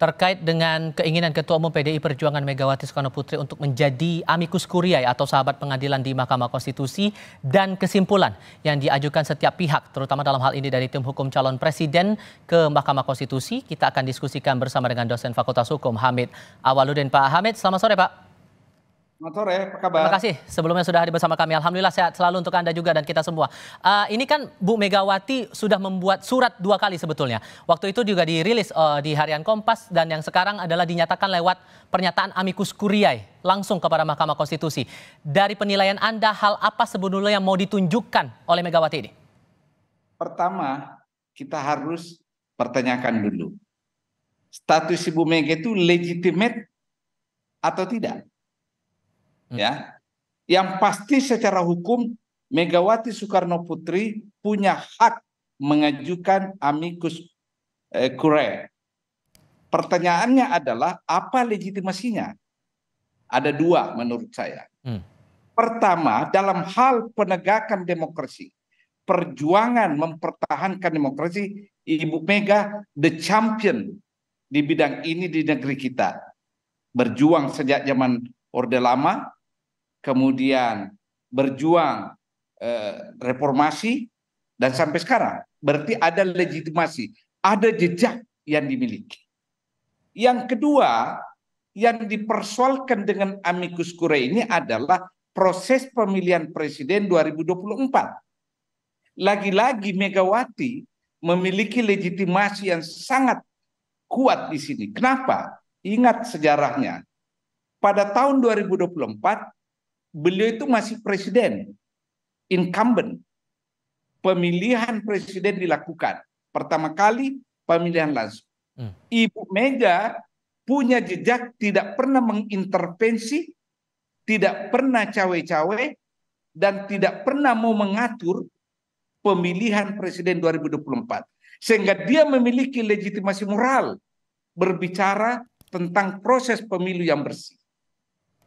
terkait dengan keinginan Ketua Umum PDI Perjuangan Megawati Soekarno Putri untuk menjadi amikus curiae atau sahabat pengadilan di Mahkamah Konstitusi dan kesimpulan yang diajukan setiap pihak terutama dalam hal ini dari tim hukum calon presiden ke Mahkamah Konstitusi kita akan diskusikan bersama dengan dosen Fakultas Hukum Hamid Awaludin Pak Hamid selamat sore Pak Selamat sore, apa kabar? Terima kasih sebelumnya sudah hadir bersama kami. Alhamdulillah sehat selalu untuk Anda juga dan kita semua. Uh, ini kan Bu Megawati sudah membuat surat dua kali sebetulnya. Waktu itu juga dirilis uh, di Harian Kompas dan yang sekarang adalah dinyatakan lewat pernyataan amikus curiae langsung kepada Mahkamah Konstitusi. Dari penilaian Anda, hal apa sebetulnya yang mau ditunjukkan oleh Megawati ini? Pertama, kita harus pertanyakan dulu. Status Ibu Mega itu legitimate atau tidak? Hmm. ya yang pasti secara hukum Megawati Soekarno Putri punya hak mengajukan amicus eh, curiae. Pertanyaannya adalah apa legitimasinya? Ada dua menurut saya. Hmm. Pertama, dalam hal penegakan demokrasi, perjuangan mempertahankan demokrasi, Ibu Mega the champion di bidang ini di negeri kita. Berjuang sejak zaman Orde Lama, kemudian berjuang eh, reformasi dan sampai sekarang berarti ada legitimasi, ada jejak yang dimiliki. Yang kedua, yang dipersoalkan dengan amicus curiae ini adalah proses pemilihan presiden 2024. Lagi-lagi Megawati memiliki legitimasi yang sangat kuat di sini. Kenapa? Ingat sejarahnya. Pada tahun 2024 beliau itu masih presiden, incumbent. Pemilihan presiden dilakukan. Pertama kali pemilihan langsung. Hmm. Ibu Mega punya jejak tidak pernah mengintervensi, tidak pernah cawe-cawe, dan tidak pernah mau mengatur pemilihan presiden 2024. Sehingga dia memiliki legitimasi moral berbicara tentang proses pemilu yang bersih.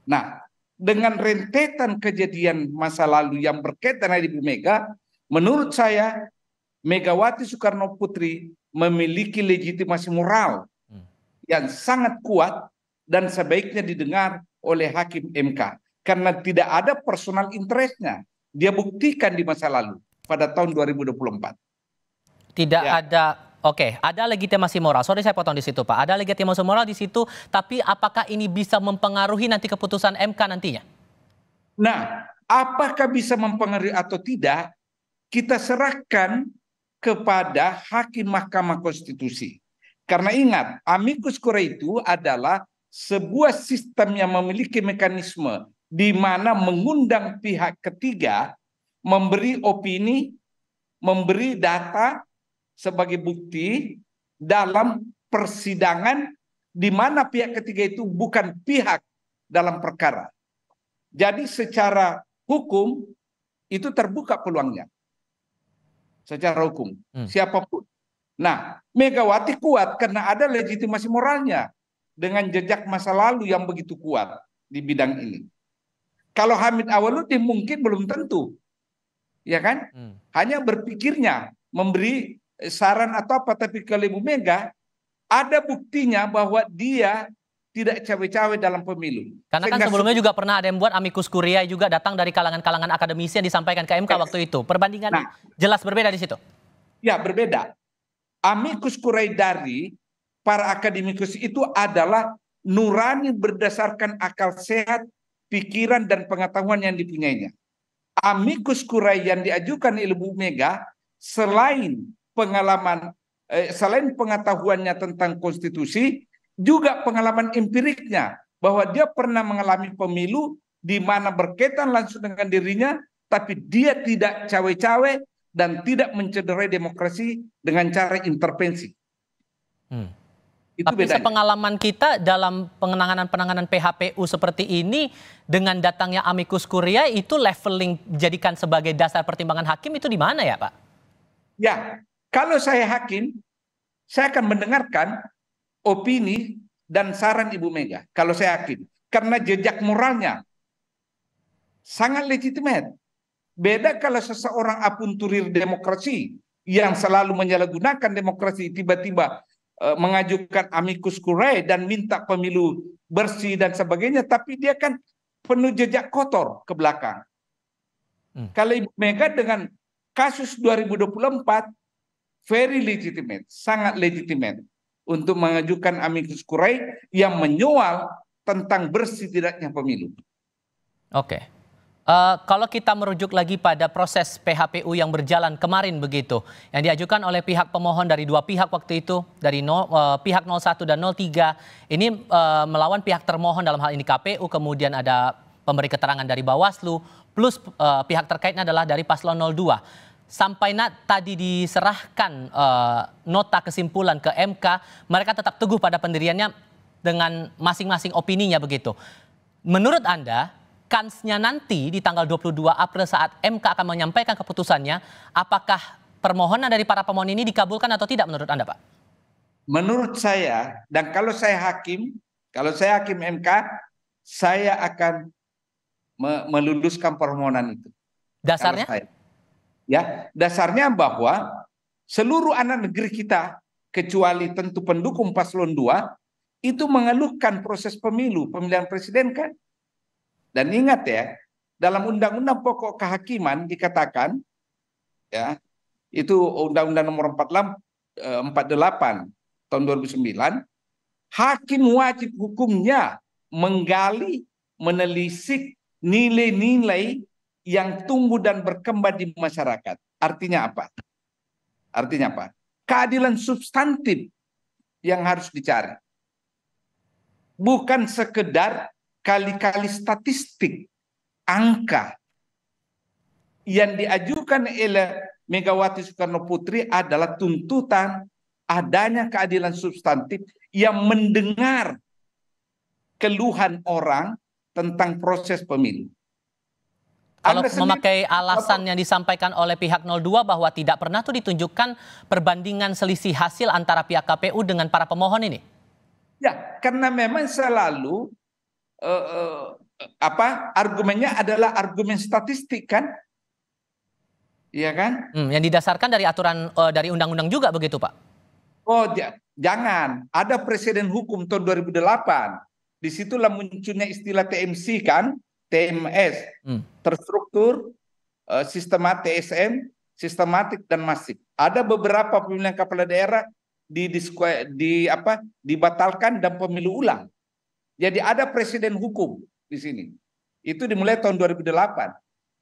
Nah, dengan rentetan kejadian masa lalu yang berkaitan dengan Ibu Mega, menurut saya Megawati Soekarno Putri memiliki legitimasi moral hmm. yang sangat kuat dan sebaiknya didengar oleh hakim MK karena tidak ada personal interestnya dia buktikan di masa lalu pada tahun 2024. Tidak ya. ada Oke, ada legitimasi moral. Sorry saya potong di situ Pak. Ada legitimasi moral di situ, tapi apakah ini bisa mempengaruhi nanti keputusan MK nantinya? Nah, apakah bisa mempengaruhi atau tidak, kita serahkan kepada hakim Mahkamah Konstitusi. Karena ingat, amicus curiae itu adalah sebuah sistem yang memiliki mekanisme di mana mengundang pihak ketiga memberi opini, memberi data sebagai bukti dalam persidangan di mana pihak ketiga itu bukan pihak dalam perkara. Jadi secara hukum itu terbuka peluangnya. Secara hukum, hmm. siapapun. Nah, Megawati kuat karena ada legitimasi moralnya dengan jejak masa lalu yang begitu kuat di bidang ini. Kalau Hamid Awaludin mungkin belum tentu. Ya kan? Hmm. Hanya berpikirnya memberi Eh, saran atau apa tapi kalau Ibu Mega ada buktinya bahwa dia tidak cawe-cawe dalam pemilu. Karena kan sebelumnya juga pernah ada yang buat amikus kuria juga datang dari kalangan-kalangan akademisi yang disampaikan ke MK eh, waktu itu. Perbandingan nah, jelas berbeda di situ. Ya, berbeda. Amikus kuria dari para akademikus itu adalah nurani berdasarkan akal sehat, pikiran dan pengetahuan yang dipunyainya. Amikus kuria yang diajukan ilmu Mega selain pengalaman eh, selain pengetahuannya tentang konstitusi juga pengalaman empiriknya bahwa dia pernah mengalami pemilu di mana berkaitan langsung dengan dirinya tapi dia tidak cawe-cawe dan tidak mencederai demokrasi dengan cara intervensi. Hmm. Itu Tapi bedanya. sepengalaman kita dalam penanganan-penanganan PHPU seperti ini dengan datangnya amicus curiae itu leveling jadikan sebagai dasar pertimbangan hakim itu di mana ya, Pak? Ya, kalau saya hakim, saya akan mendengarkan opini dan saran Ibu Mega. Kalau saya hakim, karena jejak moralnya sangat legitimate. Beda kalau seseorang apunturir demokrasi yang selalu menyalahgunakan demokrasi tiba-tiba eh, mengajukan amicus curiae dan minta pemilu bersih dan sebagainya, tapi dia kan penuh jejak kotor ke belakang. Hmm. Kalau Ibu Mega dengan kasus 2024 very legitimate, sangat legitimate untuk mengajukan amikus curiae yang menyoal tentang bersih tidaknya pemilu. Oke. Okay. Uh, eh, kalau kita merujuk lagi pada proses PHPU yang berjalan kemarin begitu, yang diajukan oleh pihak pemohon dari dua pihak waktu itu, dari no, uh, pihak 01 dan 03, ini uh, melawan pihak termohon dalam hal ini KPU, kemudian ada pemberi keterangan dari Bawaslu, plus uh, pihak terkaitnya adalah dari paslon 02 sampai nak tadi diserahkan uh, nota kesimpulan ke MK, mereka tetap teguh pada pendiriannya dengan masing-masing opininya begitu. Menurut Anda, kansnya nanti di tanggal 22 April saat MK akan menyampaikan keputusannya, apakah permohonan dari para pemohon ini dikabulkan atau tidak menurut Anda, Pak? Menurut saya, dan kalau saya hakim, kalau saya hakim MK, saya akan meluluskan permohonan itu. Dasarnya? saya ya dasarnya bahwa seluruh anak negeri kita kecuali tentu pendukung paslon 2 itu mengeluhkan proses pemilu pemilihan presiden kan dan ingat ya dalam undang-undang pokok kehakiman dikatakan ya itu undang-undang nomor 48 eh, tahun 2009 hakim wajib hukumnya menggali menelisik nilai-nilai yang tumbuh dan berkembang di masyarakat. Artinya apa? Artinya apa? Keadilan substantif yang harus dicari. Bukan sekedar kali-kali statistik, angka yang diajukan oleh Megawati Soekarno Putri adalah tuntutan adanya keadilan substantif yang mendengar keluhan orang tentang proses pemilu. Kalau Anda memakai sendiri, alasan apa? yang disampaikan oleh pihak 02 bahwa tidak pernah tuh ditunjukkan perbandingan selisih hasil antara pihak KPU dengan para pemohon ini. Ya, karena memang selalu uh, apa argumennya adalah argumen statistik kan? Iya kan? Hmm, yang didasarkan dari aturan uh, dari undang-undang juga begitu, Pak. Oh, jangan. Ada presiden hukum tahun 2008. Disitulah munculnya istilah TMC kan? TMS hmm. terstruktur, uh, eh, sistema TSM, sistematik dan masif. Ada beberapa pemilihan kepala daerah di, di, di apa dibatalkan dan pemilu ulang. Jadi ada presiden hukum di sini. Itu dimulai tahun 2008.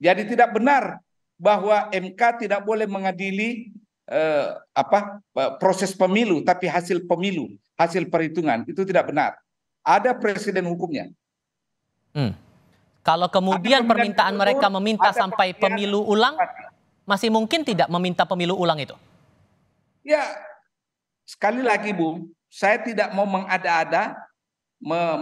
Jadi tidak benar bahwa MK tidak boleh mengadili eh, apa eh, proses pemilu tapi hasil pemilu hasil perhitungan itu tidak benar ada presiden hukumnya hmm. Kalau kemudian permintaan mereka meminta sampai pemilu ulang, masih mungkin tidak meminta pemilu ulang itu? Ya, sekali lagi Bu, saya tidak mau mengada-ada,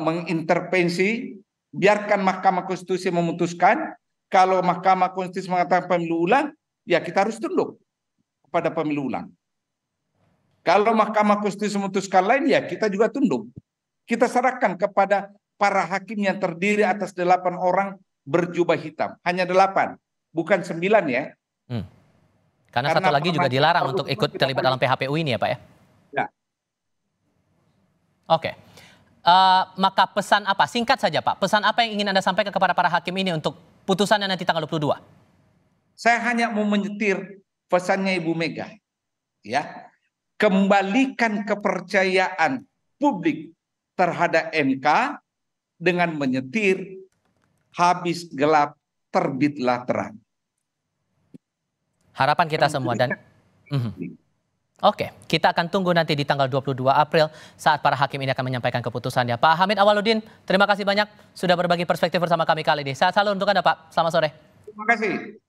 mengintervensi, biarkan Mahkamah Konstitusi memutuskan. Kalau Mahkamah Konstitusi mengatakan pemilu ulang, ya kita harus tunduk pada pemilu ulang. Kalau Mahkamah Konstitusi memutuskan lain, ya kita juga tunduk. Kita serahkan kepada para hakim yang terdiri atas delapan orang berjubah hitam. Hanya delapan, bukan sembilan ya. Hmm. Karena, Karena satu lagi juga dilarang untuk ikut terlibat dalam PHPU ini ya Pak ya? Ya. Oke. Okay. Uh, eh, maka pesan apa? Singkat saja Pak, pesan apa yang ingin Anda sampaikan kepada para hakim ini untuk putusannya nanti tanggal 22? Saya hanya mau menyetir pesannya Ibu Mega. Ya. Kembalikan kepercayaan publik terhadap MK dengan menyetir, habis gelap terbitlah terang. Harapan kita kan semua gitu dan mm -hmm. Oke, kita akan tunggu nanti di tanggal 22 April saat para hakim ini akan menyampaikan keputusannya. Pak Hamid Awaludin, terima kasih banyak sudah berbagi perspektif bersama kami kali ini. Saya selalu untuk Anda, Pak. Selamat sore. Terima kasih.